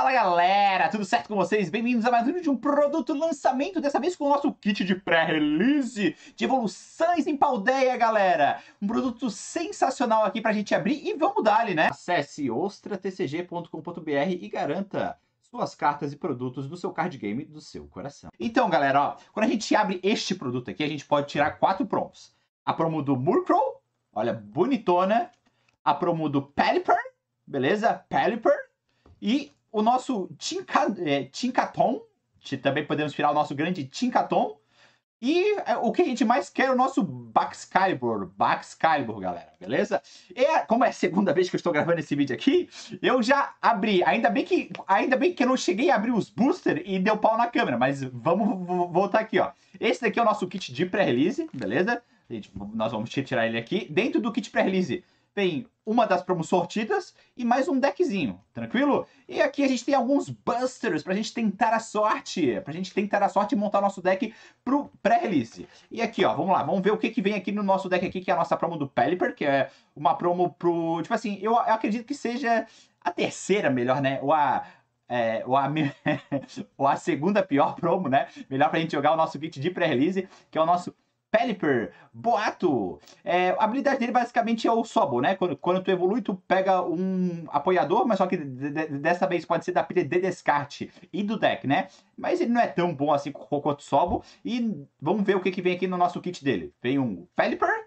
Fala galera, tudo certo com vocês? Bem-vindos a mais um de um produto lançamento, dessa vez com o nosso kit de pré-release de evoluções em Paldeia, galera. Um produto sensacional aqui pra gente abrir e vamos dar-lhe, né? Acesse ostratcg.com.br e garanta suas cartas e produtos do seu card game do seu coração. Então, galera, ó, quando a gente abre este produto aqui, a gente pode tirar quatro promos. A promo do Murkrow, olha, bonitona. A promo do Pelipper, beleza? Pelipper. E o nosso Tinka, é, também podemos tirar o nosso grande Tinkaton, e é, o que a gente mais quer é o nosso Baxcalibur. Baxcalibur, galera, beleza? E como é a segunda vez que eu estou gravando esse vídeo aqui, eu já abri. Ainda bem que, ainda bem que eu não cheguei a abrir os boosters e deu pau na câmera, mas vamos voltar aqui, ó. Esse daqui é o nosso kit de pré-release, beleza? Gente, nós vamos tirar ele aqui. Dentro do kit pré-release, tem uma das promos sortidas e mais um deckzinho, tranquilo? E aqui a gente tem alguns busters pra gente tentar a sorte, pra gente tentar a sorte e montar nosso deck pro pré-release. E aqui, ó, vamos lá, vamos ver o que que vem aqui no nosso deck aqui, que é a nossa promo do Pelipper, que é uma promo pro, tipo assim, eu, eu acredito que seja a terceira melhor, né, ou a... É, ou, a, ou a segunda pior promo, né? Melhor pra gente jogar o nosso kit de pré-release, que é o nosso Pelipper, Boato. É, a habilidade dele basicamente é o Sobo, né? Quando, quando tu evolui, tu pega um apoiador, mas só que dessa vez pode ser da pilha de descarte e do deck, né? Mas ele não é tão bom assim com o Rokoto Sobo. E vamos ver o que, que vem aqui no nosso kit dele. Vem um Pelipper,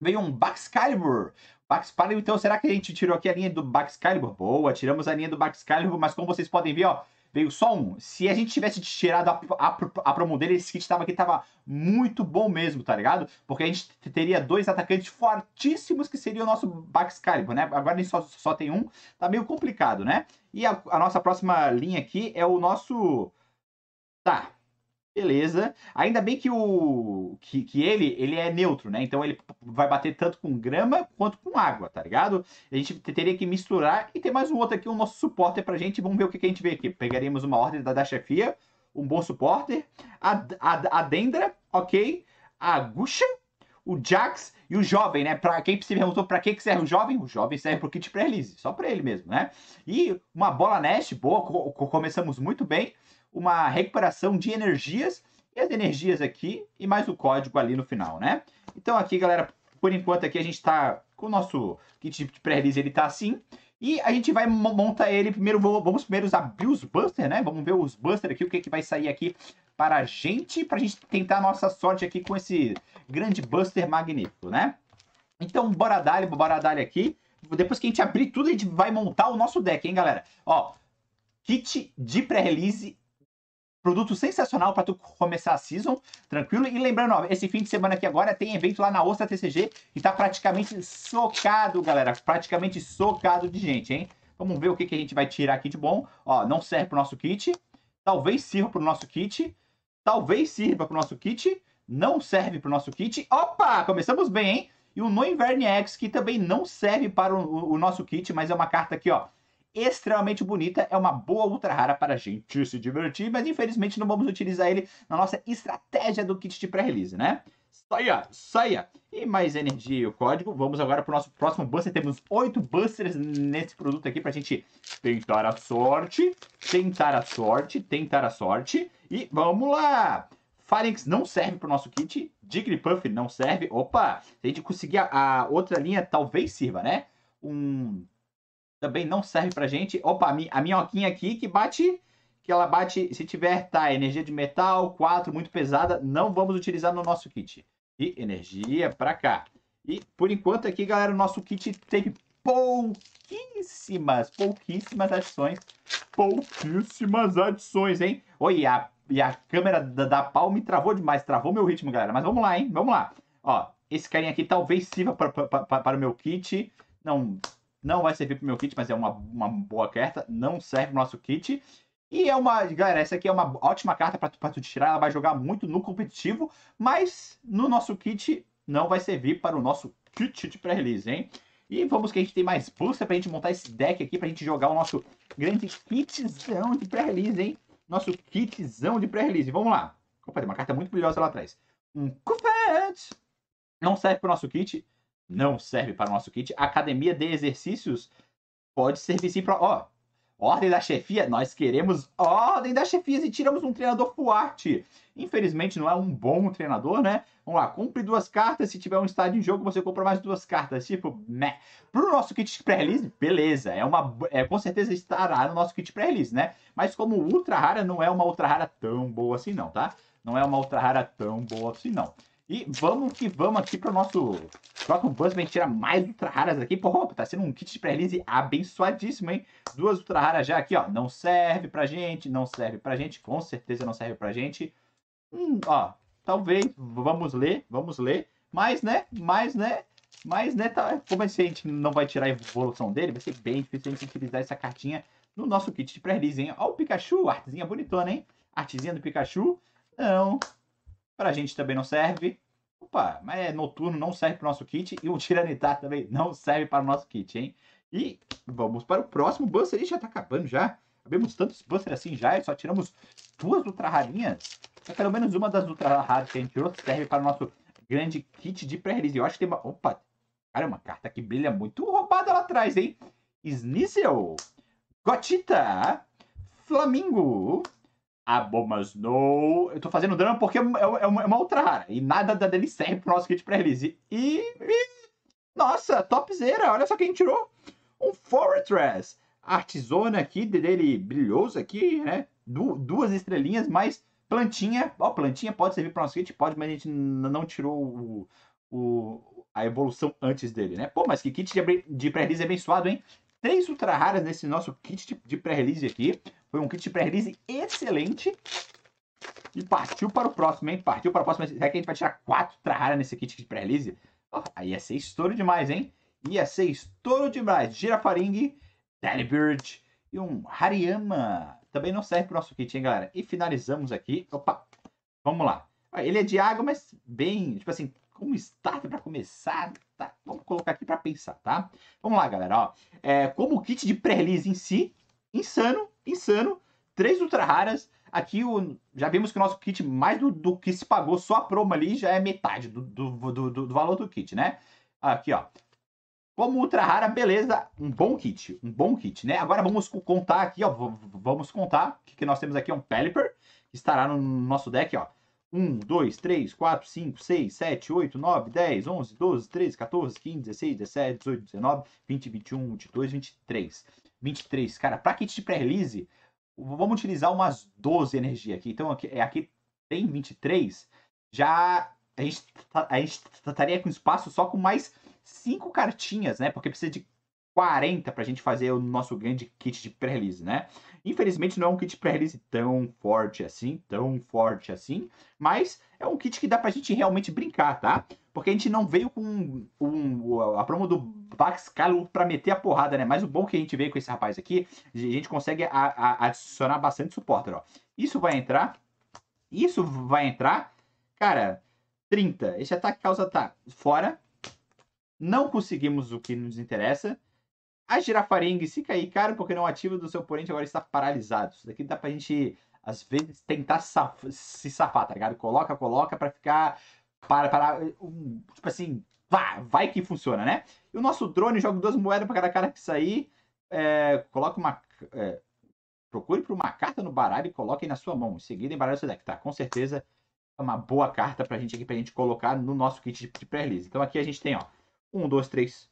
vem um Baxcalibur. Baxcalibur, então será que a gente tirou aqui a linha do Baxcalibur? Boa, tiramos a linha do Baxcalibur, mas como vocês podem ver, ó, Veio só um. Se a gente tivesse tirado a, a, a promo dele, esse kit tava aqui, tava muito bom mesmo, tá ligado? Porque a gente teria dois atacantes fortíssimos que seria o nosso Baxcalibur, né? Agora a gente só, só tem um. Tá meio complicado, né? E a, a nossa próxima linha aqui é o nosso... Tá, Beleza. Ainda bem que o que, que ele ele é neutro, né? Então ele vai bater tanto com grama quanto com água, tá ligado? A gente teria que misturar e tem mais um outro aqui, o um nosso suporte pra gente. Vamos ver o que, que a gente vê aqui. Pegaremos uma ordem da, da chefia, um bom suporte, a, a, a Dendra, ok, a Gusha, o Jax e o Jovem, né? Pra quem se perguntou pra que, que serve o Jovem, o Jovem serve pro kit pré-release, só pra ele mesmo, né? E uma bola Nest, boa, começamos muito bem uma recuperação de energias e as energias aqui e mais o código ali no final, né? Então aqui, galera, por enquanto aqui a gente está com o nosso kit de pré-release, ele tá assim. E a gente vai montar ele primeiro, vamos primeiro abrir os Buster, né? Vamos ver os Buster aqui, o que, é que vai sair aqui para a gente, para a gente tentar a nossa sorte aqui com esse grande Buster magnífico, né? Então, bora dar, bora dar aqui. Depois que a gente abrir tudo, a gente vai montar o nosso deck, hein, galera? Ó, kit de pré-release produto sensacional para tu começar a season, tranquilo? E lembrando, ó, esse fim de semana aqui agora tem evento lá na Ostra TCG e tá praticamente socado, galera, praticamente socado de gente, hein? Vamos ver o que, que a gente vai tirar aqui de bom. Ó, não serve pro nosso kit, talvez sirva pro nosso kit, talvez sirva pro nosso kit, não serve pro nosso kit. Opa, começamos bem, hein? E o No Inverne X, que também não serve para o, o nosso kit, mas é uma carta aqui, ó, extremamente bonita, é uma boa ultra rara para a gente se divertir, mas infelizmente não vamos utilizar ele na nossa estratégia do kit de pré-release, né? Saia, saia! E mais energia e o código. Vamos agora para o nosso próximo buster. Temos oito busters nesse produto aqui para a gente tentar a sorte, tentar a sorte, tentar a sorte. E vamos lá! Phalanx não serve pro nosso kit, Jigglypuff não serve. Opa! Se a gente conseguir a, a outra linha, talvez sirva, né? Um também não serve pra gente. Opa, a minhoquinha aqui que bate. Que ela bate, se tiver, tá, energia de metal, 4, muito pesada, não vamos utilizar no nosso kit. E energia pra cá. E por enquanto aqui, galera, o nosso kit tem pouquíssimas, pouquíssimas adições. Pouquíssimas adições, hein? Oi, a, e a câmera da, da me travou demais, travou meu ritmo, galera. Mas vamos lá, hein? Vamos lá. Ó, esse carinha aqui talvez sirva para o meu kit. Não, não vai servir pro meu kit, mas é uma, uma boa carta. Não serve pro nosso kit. E é uma. Galera, essa aqui é uma ótima carta pra tu, tu tirar. Ela vai jogar muito no competitivo, mas no nosso kit não vai servir para o nosso kit de pré-release, hein? E vamos que a gente tem mais booster pra gente montar esse deck aqui, pra gente jogar o nosso grande kitzão de pré-release, hein? Nosso kitzão de pré-release. Vamos lá. Opa, tem uma carta muito brilhosa lá atrás. Um cuphead Não serve pro nosso kit, não serve para o nosso kit. Academia de exercícios pode servir sim para. Ó, ordem da chefia, nós queremos ordem da chefia e tiramos um treinador forte. Infelizmente não é um bom treinador, né? Vamos lá, compre duas cartas. Se tiver um estádio em jogo, você compra mais duas cartas. Tipo, meh. o nosso kit pré-release, beleza. É uma, é, com certeza estará no nosso kit pré-release, né? Mas como ultra rara, não é uma ultra rara tão boa assim, não, tá? Não é uma ultra rara tão boa assim, não. E vamos que vamos aqui pro nosso próximo Buzz Mentira mais Ultra Raras aqui. Porra, tá sendo um kit de pré-release abençoadíssimo, hein? Duas Ultra Raras já aqui, ó. Não serve pra gente, não serve pra gente. Com certeza não serve pra gente. Hum, ó, talvez, vamos ler, vamos ler. Mas, né, mas, né, mas, né, tá, como a gente não vai tirar a evolução dele, vai ser bem difícil a gente utilizar essa cartinha no nosso kit de pré-release, hein? Ó o Pikachu, artezinha bonitona, hein? Artezinha do Pikachu. Não, Pra gente também não serve. Opa, mas é noturno, não serve pro nosso kit. E o Tiranitar também não serve para o nosso kit, hein? E vamos para o próximo Buster. Ih, já tá acabando já. Abrimos tantos Buster assim já. E só tiramos duas Ultra Rarinhas. Só pelo menos uma das Ultra Raras que a gente tirou serve para o nosso grande kit de pré-release. Eu acho que tem uma... Opa, cara, uma carta que brilha muito roubada lá atrás, hein? Snizzle! Gotita, Flamingo, ah, mas No. Eu tô fazendo drama porque é uma, é uma é outra rara. E nada da dele serve pro nosso kit pré release. E, e. nossa, topzera! Olha só quem tirou! Um Fortress! Artizona aqui dele brilhoso aqui, né? Du, duas estrelinhas, mais plantinha. Ó, plantinha pode servir pro nosso kit, pode, mas a gente não tirou o, o, a evolução antes dele, né? Pô, mas que kit de, de pré-release abençoado, hein? três ultra raras nesse nosso kit de pré-release aqui. Foi um kit de pré-release excelente. E partiu para o próximo, hein? Partiu para o próximo. Será que a gente vai tirar quatro ultra raras nesse kit de pré-release? Oh, aí ia ser estouro demais, hein? Ia ser estouro demais. Girafaring, Delibird e um Hariyama. Também não serve para o nosso kit, hein, galera? E finalizamos aqui. Opa, vamos lá. Ele é de água, mas bem, tipo assim, como start para começar, Tá, vamos colocar aqui para pensar, tá? Vamos lá, galera. Ó. É, como o kit de pré-release em si, insano, insano. Três ultra raras. Aqui o, já vimos que o nosso kit, mais do, do que se pagou só a promo ali, já é metade do, do, do, do valor do kit, né? Aqui, ó. Como ultra rara, beleza, um bom kit, um bom kit, né? Agora vamos contar aqui, ó, vamos contar o que, que nós temos aqui, é um Pelipper, que estará no nosso deck, ó. 1, 2, 3, 4, 5, 6, 7, 8, 9, 10, 11, 12, 13, 14, 15, 16, 17, 18, 19, 20, 21, 22, 23. 23, cara, para kit de pré-release, vamos utilizar umas 12 energia aqui. Então, aqui, é, aqui tem 23, já a gente, a gente estaria com espaço só com mais 5 cartinhas, né? Porque precisa de 40 para a gente fazer o nosso grande kit de pré-release, né? Infelizmente não é um kit pré-release tão forte assim, tão forte assim, mas é um kit que dá para a gente realmente brincar, tá? Porque a gente não veio com um, um, a promo do Bax Calibur para meter a porrada, né? Mas o bom que a gente veio com esse rapaz aqui, a gente consegue a, a, adicionar bastante suporte, ó. Isso vai entrar, isso vai entrar, cara, 30. Esse ataque causa tá Fora, não conseguimos o que nos interessa, a girafaringue, se cair, cara, porque não ativa do seu oponente, agora está paralisado. Isso daqui dá pra gente, às vezes, tentar saf se safar, tá ligado? Coloca, coloca pra ficar. Para, para. Um, tipo assim, vá, vai que funciona, né? E o nosso drone joga duas moedas pra cada cara que sair. É, coloca uma. É, procure por uma carta no baralho e coloque na sua mão. Em seguida, embaralhe seu deck, tá? Com certeza é uma boa carta pra gente aqui, pra gente colocar no nosso kit de, de pré-release. Então aqui a gente tem, ó, um, dois, três,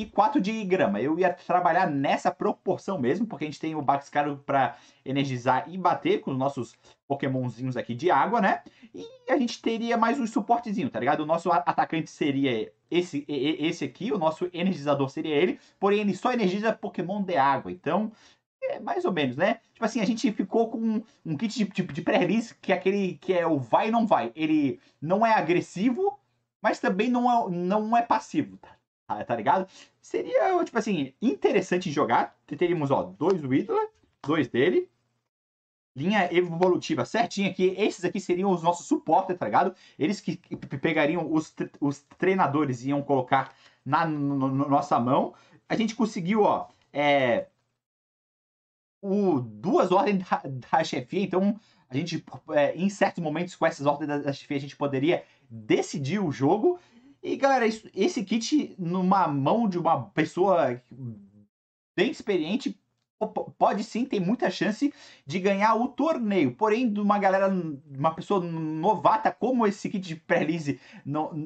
e 4 de grama. Eu ia trabalhar nessa proporção mesmo, porque a gente tem o Caro para energizar e bater com os nossos pokémonzinhos aqui de água, né? E a gente teria mais um suportezinho, tá ligado? O nosso atacante seria esse, esse aqui, o nosso energizador seria ele, porém ele só energiza pokémon de água, então... É, mais ou menos, né? Tipo assim, a gente ficou com um, um kit de, de, tipo, de pré-release, que é aquele que é o vai e não vai. Ele não é agressivo, mas também não é, não é passivo, tá? Tá, tá ligado? Seria, tipo assim, interessante jogar. Teríamos, ó, dois do dois dele. Linha evolutiva certinha aqui. Esses aqui seriam os nossos suportes, tá ligado? Eles que pegariam os, os treinadores e iam colocar na nossa mão. A gente conseguiu, ó, é, o, duas ordens da, da chefia. Então, a gente, é, em certos momentos, com essas ordens da, da chefia, a gente poderia decidir o jogo. E galera, isso, esse kit numa mão de uma pessoa bem experiente pode sim ter muita chance de ganhar o torneio. Porém, de uma galera, uma pessoa novata como esse kit de pré-release,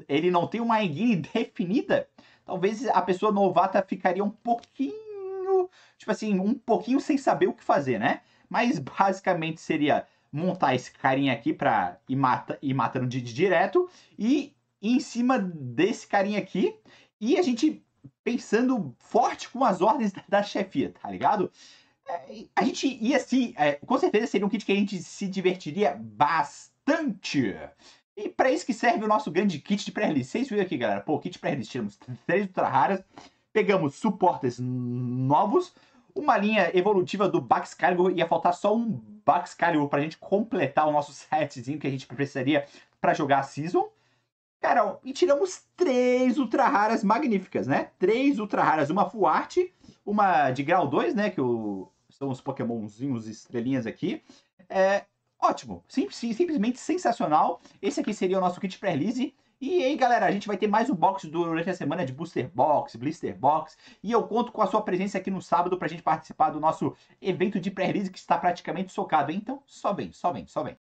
ele não tem uma engine definida, talvez a pessoa novata ficaria um pouquinho, tipo assim, um pouquinho sem saber o que fazer, né? Mas basicamente seria montar esse carinha aqui para ir, mata, ir matando de, de direto e em cima desse carinha aqui e a gente pensando forte com as ordens da, da chefia, tá ligado? É, a gente ia se. É, com certeza seria um kit que a gente se divertiria bastante. E para isso que serve o nosso grande kit de pré-release. Vocês viram aqui, galera? Pô, kit pré-release. Tiramos três ultra raras, pegamos suportes novos, uma linha evolutiva do Calibur. Ia faltar só um Calibur pra gente completar o nosso setzinho que a gente precisaria para jogar a Season. Cara, e tiramos três ultra raras magníficas, né? Três ultra raras, uma full art, uma de grau 2, né? Que o... são os pokémonzinhos estrelinhas aqui. É, ótimo, sim, sim, simplesmente sensacional. Esse aqui seria o nosso kit pré-release. E aí, galera, a gente vai ter mais um box durante a semana de Booster Box, Blister Box. E eu conto com a sua presença aqui no sábado para a gente participar do nosso evento de pré-release que está praticamente socado. Então, só vem, só vem, só vem.